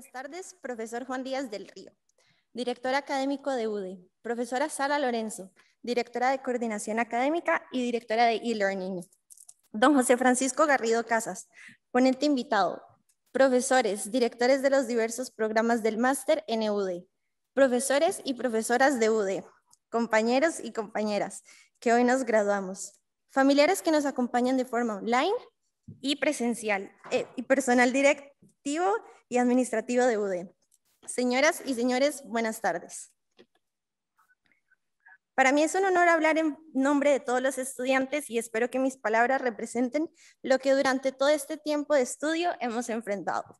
buenas tardes, profesor Juan Díaz del Río, director académico de UDE, profesora Sara Lorenzo, directora de Coordinación Académica y directora de e-learning. Don José Francisco Garrido Casas, ponente invitado, profesores, directores de los diversos programas del máster en UDE, profesores y profesoras de UDE, compañeros y compañeras que hoy nos graduamos, familiares que nos acompañan de forma online y presencial, eh, y personal directo y Administrativo de UDE. Señoras y señores, buenas tardes. Para mí es un honor hablar en nombre de todos los estudiantes y espero que mis palabras representen lo que durante todo este tiempo de estudio hemos enfrentado.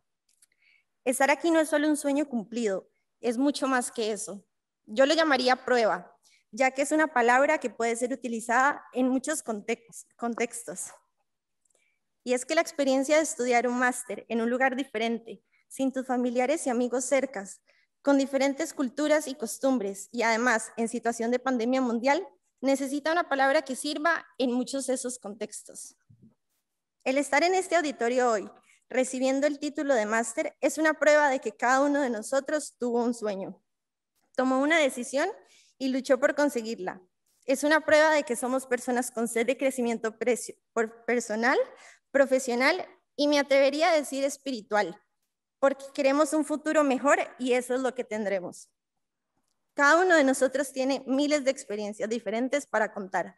Estar aquí no es solo un sueño cumplido, es mucho más que eso. Yo lo llamaría prueba, ya que es una palabra que puede ser utilizada en muchos contextos. Y es que la experiencia de estudiar un máster en un lugar diferente, sin tus familiares y amigos cercas, con diferentes culturas y costumbres, y además en situación de pandemia mundial, necesita una palabra que sirva en muchos de esos contextos. El estar en este auditorio hoy, recibiendo el título de máster, es una prueba de que cada uno de nosotros tuvo un sueño, tomó una decisión y luchó por conseguirla. Es una prueba de que somos personas con sed de crecimiento personal, profesional y me atrevería a decir espiritual, porque queremos un futuro mejor y eso es lo que tendremos. Cada uno de nosotros tiene miles de experiencias diferentes para contar,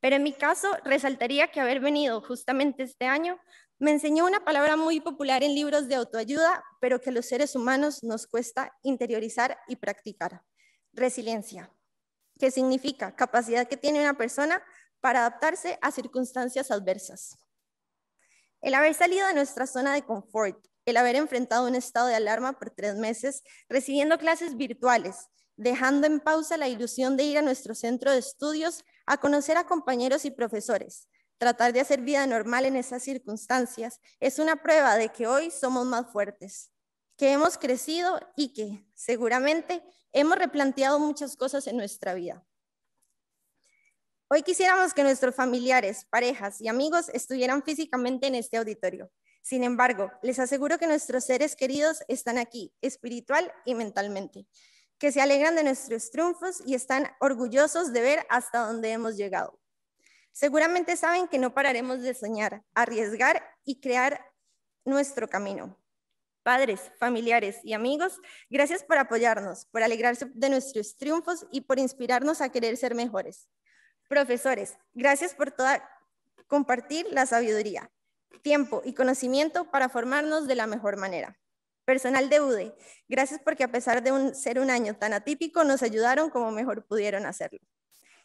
pero en mi caso resaltaría que haber venido justamente este año me enseñó una palabra muy popular en libros de autoayuda, pero que a los seres humanos nos cuesta interiorizar y practicar. Resiliencia, que significa capacidad que tiene una persona para adaptarse a circunstancias adversas. El haber salido de nuestra zona de confort, el haber enfrentado un estado de alarma por tres meses, recibiendo clases virtuales, dejando en pausa la ilusión de ir a nuestro centro de estudios a conocer a compañeros y profesores. Tratar de hacer vida normal en esas circunstancias es una prueba de que hoy somos más fuertes, que hemos crecido y que seguramente hemos replanteado muchas cosas en nuestra vida. Hoy quisiéramos que nuestros familiares, parejas y amigos estuvieran físicamente en este auditorio. Sin embargo, les aseguro que nuestros seres queridos están aquí, espiritual y mentalmente, que se alegran de nuestros triunfos y están orgullosos de ver hasta dónde hemos llegado. Seguramente saben que no pararemos de soñar, arriesgar y crear nuestro camino. Padres, familiares y amigos, gracias por apoyarnos, por alegrarse de nuestros triunfos y por inspirarnos a querer ser mejores. Profesores, gracias por toda compartir la sabiduría, tiempo y conocimiento para formarnos de la mejor manera. Personal de UDE, gracias porque a pesar de ser un año tan atípico, nos ayudaron como mejor pudieron hacerlo.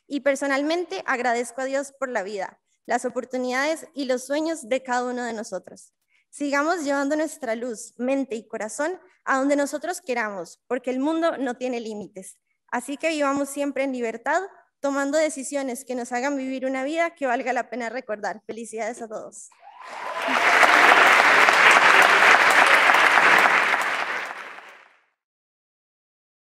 Y personalmente agradezco a Dios por la vida, las oportunidades y los sueños de cada uno de nosotros. Sigamos llevando nuestra luz, mente y corazón a donde nosotros queramos, porque el mundo no tiene límites. Así que vivamos siempre en libertad tomando decisiones que nos hagan vivir una vida que valga la pena recordar. Felicidades a todos.